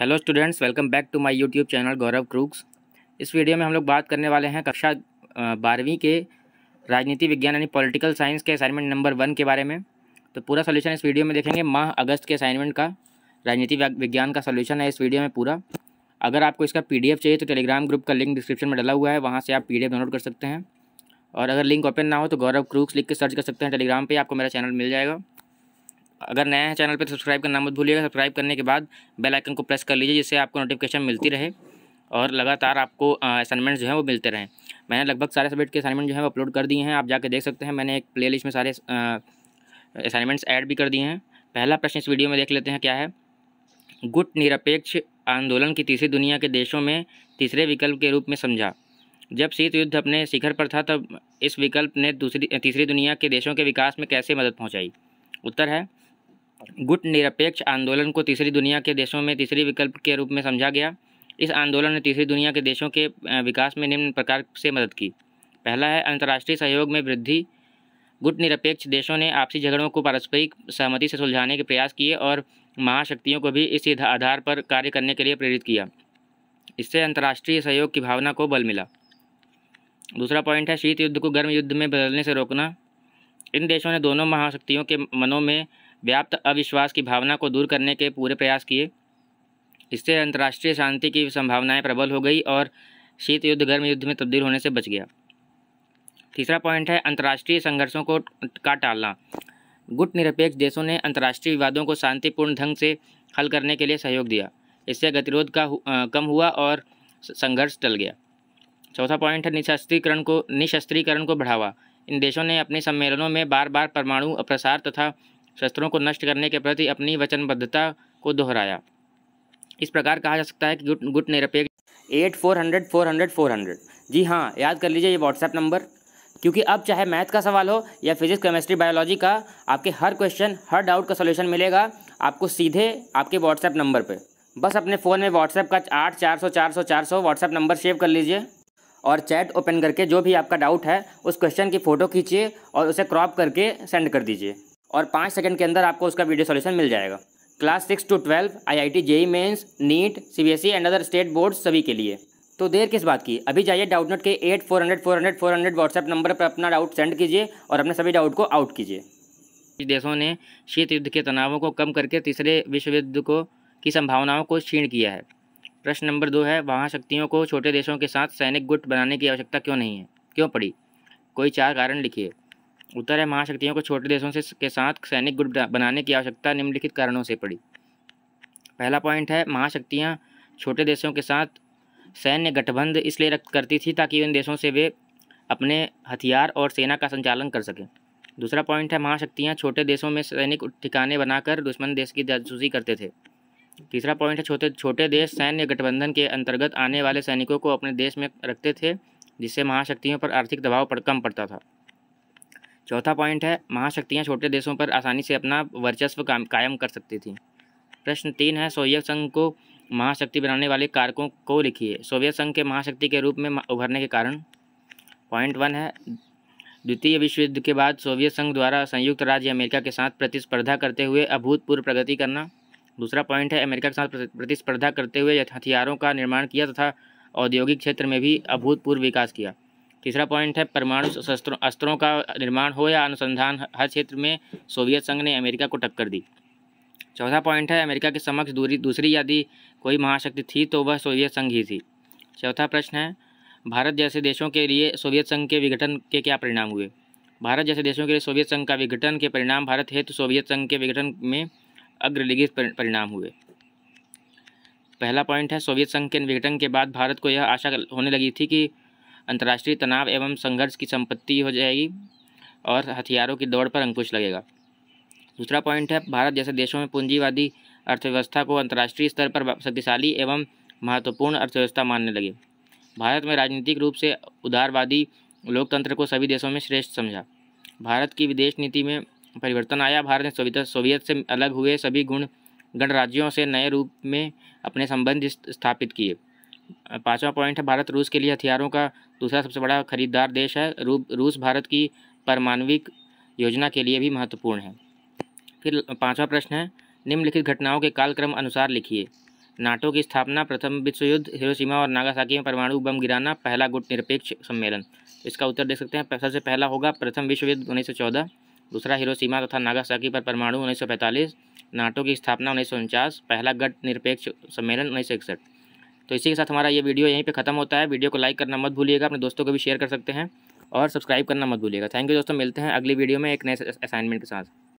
hello students welcome back to my YouTube channel Gaurav Crooks इस video में हम लोग बात करने वाले हैं कक्षा बारहवीं के राजनीति विज्ञान यानी पॉलिटिकल साइंस के असाइनमेंट नंबर वन के बारे में तो पूरा सोल्यूशन इस वीडियो में देखेंगे माह अगस्त के असाइनमेंट का राजनीति विज्ञान का सोल्यूशन है इस वीडियो में पूरा अगर आपको इसका पी चाहिए तो टेलीग्राम ग्रुप का लिंक डिस्क्रिप्शन में डला हुआ है वहाँ से आप पी डाउनलोड कर सकते हैं और अगर लिंक ओपन ना हो तो गौरव क्रूक्स लिख के सर्च कर सकते हैं टेलीग्राम पर आपको मेरा चैनल मिल जाएगा अगर नया है चैनल पर तो सब्सक्राइब करना मत भूलिएगा सब्सक्राइब करने के बाद बेल आइकन को प्रेस कर लीजिए जिससे आपको नोटिफिकेशन मिलती रहे और लगातार आपको असाइनमेंट्स जो हैं वो मिलते रहें मैंने लगभग सारे सब्जेक्ट के असाइनमेंट जो है वो अपलोड कर दिए हैं आप जाके देख सकते हैं मैंने एक प्ले में सारे असाइनमेंट्स ऐड भी कर दिए हैं पहला प्रश्न इस वीडियो में देख लेते हैं क्या है गुट निरपेक्ष आंदोलन की तीसरी दुनिया के देशों में तीसरे विकल्प के रूप में समझा जब शीत युद्ध अपने शिखर पर था तब इस विकल्प ने दूसरी तीसरी दुनिया के देशों के विकास में कैसे मदद पहुंचाई उत्तर है गुट निरपेक्ष आंदोलन को तीसरी दुनिया के देशों में तीसरी विकल्प के रूप में समझा गया इस आंदोलन ने तीसरी दुनिया के देशों के विकास में निम्न प्रकार से मदद की पहला है अंतर्राष्ट्रीय सहयोग में वृद्धि गुट निरपेक्ष देशों ने आपसी झगड़ों को पारस्परिक सहमति से सुलझाने के प्रयास किए और महाशक्तियों को भी इसी आधार पर कार्य करने के लिए प्रेरित किया इससे अंतर्राष्ट्रीय सहयोग की भावना को बल मिला दूसरा पॉइंट है शीत युद्ध को गर्म युद्ध में बदलने से रोकना इन देशों ने दोनों महाशक्तियों के मनों में व्याप्त अविश्वास की भावना को दूर करने के पूरे प्रयास किए इससे अंतर्राष्ट्रीय शांति की संभावनाएं प्रबल हो गई और शीत युद्ध गर्म युद्ध में तब्दील होने से बच गया तीसरा पॉइंट है अंतर्राष्ट्रीय संघर्षों को का टालना गुट निरपेक्ष देशों ने अंतर्राष्ट्रीय विवादों को शांतिपूर्ण ढंग से हल करने के लिए सहयोग दिया इससे गतिरोध का कम हुआ और संघर्ष टल गया चौथा पॉइंट है निशस्त्रीकरण को निशस्त्रीकरण को बढ़ावा इन देशों ने अपने सम्मेलनों में बार बार परमाणु प्रसार तथा शस्त्रों को नष्ट करने के प्रति अपनी वचनबद्धता को दोहराया इस प्रकार कहा जा सकता है कि गुट गुट निरपेक्ष eight four hundred four hundred four hundred जी हाँ याद कर लीजिए ये व्हाट्सएप नंबर क्योंकि अब चाहे मैथ का सवाल हो या फिजिक्स केमिस्ट्री बायोलॉजी का आपके हर क्वेश्चन हर डाउट का सोल्यूशन मिलेगा आपको सीधे आपके व्हाट्सएप नंबर पर बस अपने फ़ोन में व्हाट्सएप का आठ चार सौ चार सौ चार सौ व्हाट्सएप नंबर सेव कर लीजिए और चैट ओपन करके जो भी आपका डाउट है उस क्वेश्चन की फ़ोटो खींचिए और उसे क्रॉप करके सेंड कर दीजिए और पाँच सेकंड के अंदर आपको उसका वीडियो सॉल्यूशन मिल जाएगा class six to twelve I I T JEE mains NEET C B S E and other state board सभी के लिए तो देर किस बात की अभी जाइए डाउट नोट के eight four hundred four hundred four hundred WhatsApp number पर अपना डाउट सेंड कीजिए और अपने सभी डाउट को आउट कीजिए देशों ने शीत युद्ध के तनावों को कम करके तीसरे विश्व युद्ध को की संभावनाओं को क्षीण किया है प्रश्न नंबर दो है वहाँ शक्तियों को छोटे देशों के साथ सैनिक गुट बनाने की आवश्यकता क्यों नहीं है क्यों पड़ी कोई चार कारण लिखिए उत्तर है महाशक्तियों को छोटे देशों से के साथ सैनिक गुट बनाने की आवश्यकता निम्नलिखित कारणों से पड़ी पहला पॉइंट है महाशक्तियाँ छोटे देशों के साथ सैन्य गठबंध इसलिए रख करती थी ताकि उन देशों से वे अपने हथियार और सेना का संचालन कर सकें दूसरा पॉइंट है महाशक्तियाँ छोटे देशों में सैनिक ठिकाने बनाकर दुश्मन देश की जासूसी करते थे तीसरा पॉइंट है छोटे छोटे देश सैन्य गठबंधन के अंतर्गत आने वाले सैनिकों को अपने देश में रखते थे जिससे महाशक्तियों पर आर्थिक दबाव पर कम पड़ता था चौथा पॉइंट है महाशक्तियाँ छोटे देशों पर आसानी से अपना वर्चस्व कायम कर सकती थीं प्रश्न तीन है सोवियत संघ को महाशक्ति बनाने वाले कारकों को लिखिए सोवियत संघ के महाशक्ति के रूप में उभरने के कारण पॉइंट वन है द्वितीय विश्व युद्ध के बाद सोवियत संघ द्वारा संयुक्त राज्य अमेरिका के साथ प्रतिस्पर्धा करते हुए अभूतपूर्व प्रगति करना दूसरा पॉइंट है अमेरिका के साथ प्रतिस्पर्धा करते हुए हथियारों का निर्माण किया तथा औद्योगिक क्षेत्र में भी अभूतपूर्व विकास किया तीसरा पॉइंट है परमाणु शस्त्रों अस्त्रों का निर्माण हो या अनुसंधान हर क्षेत्र में सोवियत संघ ने अमेरिका को टक्कर दी चौथा पॉइंट है अमेरिका के समक्ष दूरी दूसरी यदि कोई महाशक्ति थी तो वह सोवियत संघ ही थी चौथा प्रश्न है भारत जैसे देशों के लिए सोवियत संघ के विघटन के क्या परिणाम हुए भारत जैसे देशों के लिए सोवियत संघ का विघटन के परिणाम भारत हेतु सोवियत संघ के विघटन में अग्रलिखित परिणाम हुए पहला पॉइंट है सोवियत संघ के विघटन के बाद भारत को यह आशा होने लगी थी कि अंतर्राष्ट्रीय तनाव एवं संघर्ष की संपत्ति हो जाएगी और हथियारों की दौड़ पर अंकुश लगेगा दूसरा पॉइंट है भारत जैसे देशों में पूंजीवादी अर्थव्यवस्था को अंतर्राष्ट्रीय स्तर पर शक्तिशाली एवं महत्वपूर्ण अर्थव्यवस्था मानने लगे भारत में राजनीतिक रूप से उदारवादी लोकतंत्र को सभी देशों में श्रेष्ठ समझा भारत की विदेश नीति में परिवर्तन आया भारत ने सोवियत से अलग हुए सभी गुण गणराज्यों से नए रूप में अपने संबंध स्थापित किए पाँचवा पॉइंट है भारत रूस के लिए हथियारों का दूसरा सबसे बड़ा खरीदार देश है रू, रूस भारत की परमाणविक योजना के लिए भी महत्वपूर्ण है फिर पाँचवा प्रश्न है निम्नलिखित घटनाओं के कालक्रम अनुसार लिखिए नाटो की स्थापना प्रथम विश्व युद्ध हिरोशिमा और नागासाकी में परमाणु बम गिराना पहला गुट निरपेक्ष सम्मेलन इसका उत्तर देख सकते हैं सबसे पहला होगा प्रथम विश्व युद्ध उन्नीस दूसरा हिरोशिमा तथा नागासाकी पर परमाणु उन्नीस नाटो की स्थापना उन्नीस पहला गट निरपेक्ष सम्मेलन उन्नीस तो इसी के साथ हमारा ये वीडियो यहीं पे ख़त्म होता है वीडियो को लाइक करना मत भूलिएगा अपने दोस्तों को भी शेयर कर सकते हैं और सब्सक्राइब करना मत भूलिएगा थैंक यू दोस्तों मिलते हैं अगली वीडियो में एक नए असाइनमेंट के साथ